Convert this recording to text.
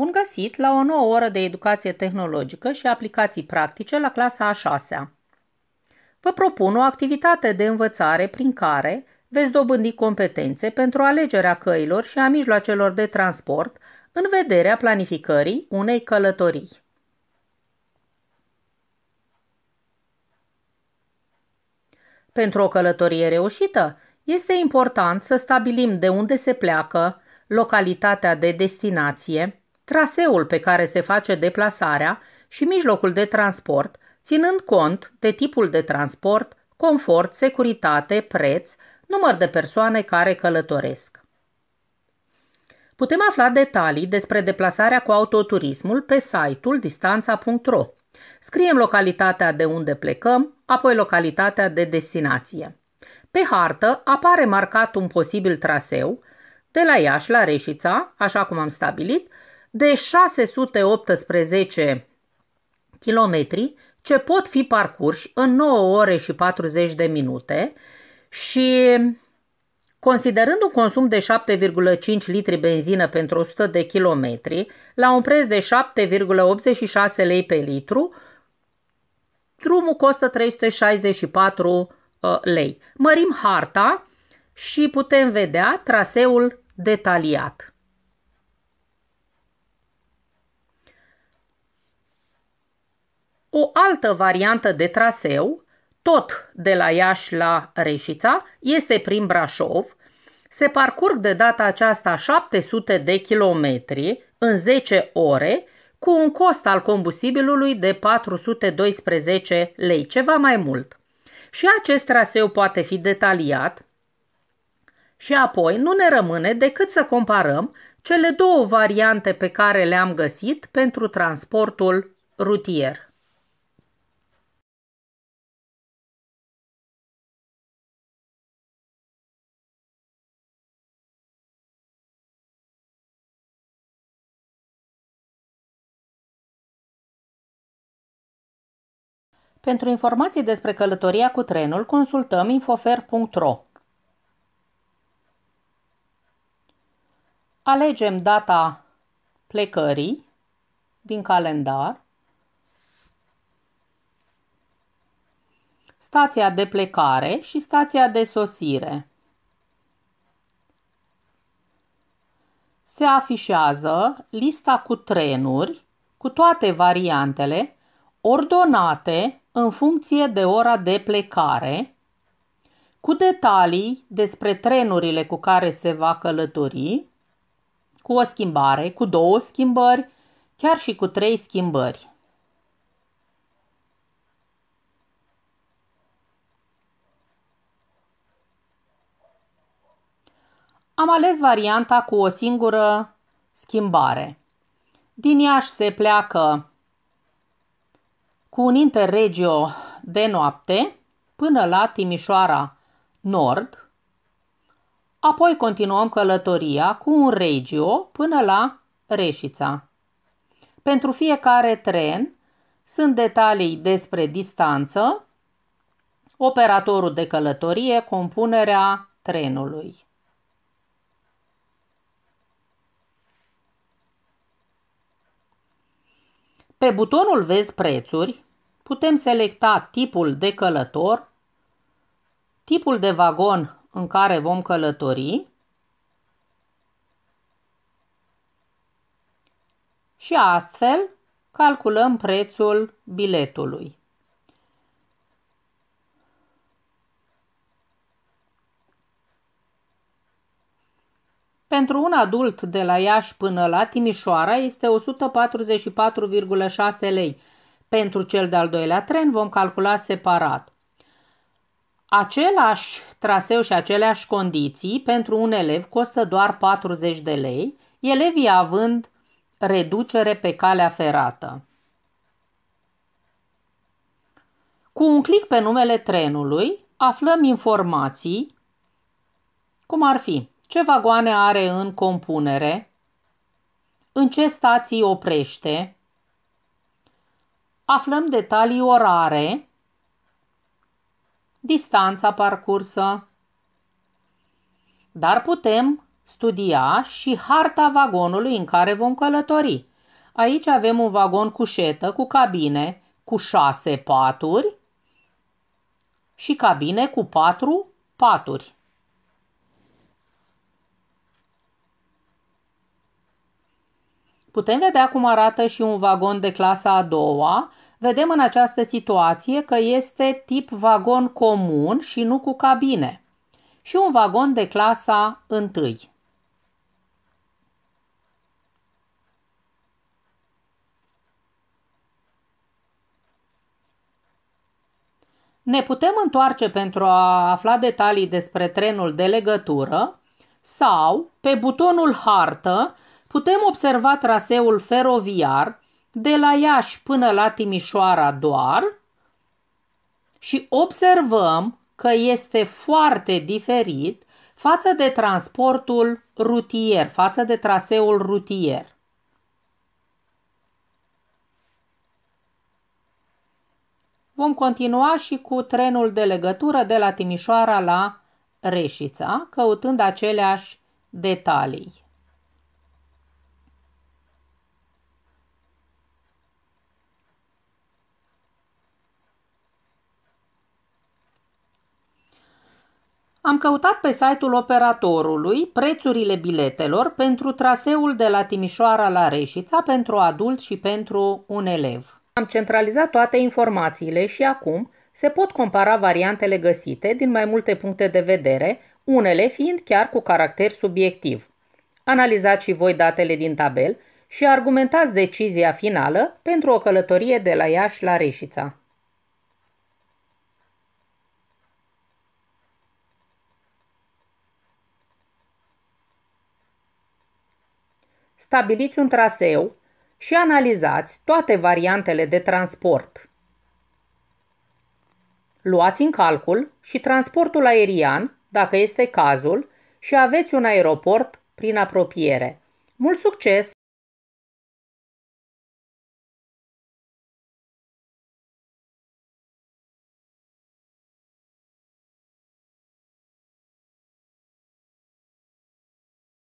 Bun găsit la o nouă oră de educație tehnologică și aplicații practice la clasa a 6 Vă propun o activitate de învățare prin care veți dobândi competențe pentru alegerea căilor și a mijloacelor de transport în vederea planificării unei călătorii. Pentru o călătorie reușită, este important să stabilim de unde se pleacă, localitatea de destinație, traseul pe care se face deplasarea și mijlocul de transport, ținând cont de tipul de transport, confort, securitate, preț, număr de persoane care călătoresc. Putem afla detalii despre deplasarea cu autoturismul pe site-ul distanța.ro. Scriem localitatea de unde plecăm, apoi localitatea de destinație. Pe hartă apare marcat un posibil traseu, de la Iași la Reșița, așa cum am stabilit, de 618 kilometri ce pot fi parcurși în 9 ore și 40 de minute și Considerând un consum de 7,5 litri benzină pentru 100 de kilometri, la un preț de 7,86 lei pe litru, drumul costă 364 uh, lei. Mărim harta și putem vedea traseul detaliat. O altă variantă de traseu, tot de la Iași la Reșița, este prin Brașov. Se parcurg de data aceasta 700 de kilometri în 10 ore, cu un cost al combustibilului de 412 lei, ceva mai mult. Și acest traseu poate fi detaliat și apoi nu ne rămâne decât să comparăm cele două variante pe care le-am găsit pentru transportul rutier. Pentru informații despre călătoria cu trenul, consultăm infofer.ro. Alegem data plecării din calendar, stația de plecare și stația de sosire. Se afișează lista cu trenuri cu toate variantele ordonate în funcție de ora de plecare, cu detalii despre trenurile cu care se va călători, cu o schimbare, cu două schimbări, chiar și cu trei schimbări. Am ales varianta cu o singură schimbare. Din Iași se pleacă cu un interregio de noapte până la Timișoara Nord, apoi continuăm călătoria cu un regio până la Reșița. Pentru fiecare tren sunt detalii despre distanță, operatorul de călătorie, compunerea trenului. Pe butonul Vezi prețuri putem selecta tipul de călător, tipul de vagon în care vom călători și astfel calculăm prețul biletului. Pentru un adult de la Iași până la Timișoara este 144,6 lei. Pentru cel de-al doilea tren vom calcula separat. Același traseu și aceleași condiții pentru un elev costă doar 40 de lei, elevii având reducere pe calea ferată. Cu un clic pe numele trenului aflăm informații cum ar fi ce vagoane are în compunere, în ce stații oprește, aflăm detalii orare, distanța parcursă, dar putem studia și harta vagonului în care vom călători. Aici avem un vagon cu șetă, cu cabine, cu șase paturi și cabine cu patru paturi. Putem vedea cum arată și un vagon de clasa a doua. Vedem în această situație că este tip vagon comun și nu cu cabine. Și un vagon de clasa întâi. Ne putem întoarce pentru a afla detalii despre trenul de legătură sau pe butonul hartă putem observa traseul feroviar de la Iași până la Timișoara doar și observăm că este foarte diferit față de transportul rutier, față de traseul rutier. Vom continua și cu trenul de legătură de la Timișoara la Reșița, căutând aceleași detalii. Am căutat pe site-ul operatorului prețurile biletelor pentru traseul de la Timișoara la Reșița pentru adult și pentru un elev. Am centralizat toate informațiile și acum se pot compara variantele găsite din mai multe puncte de vedere, unele fiind chiar cu caracter subiectiv. Analizați și voi datele din tabel și argumentați decizia finală pentru o călătorie de la Iași la Reșița. stabiliți un traseu și analizați toate variantele de transport. Luați în calcul și transportul aerian, dacă este cazul, și aveți un aeroport prin apropiere. Mult succes!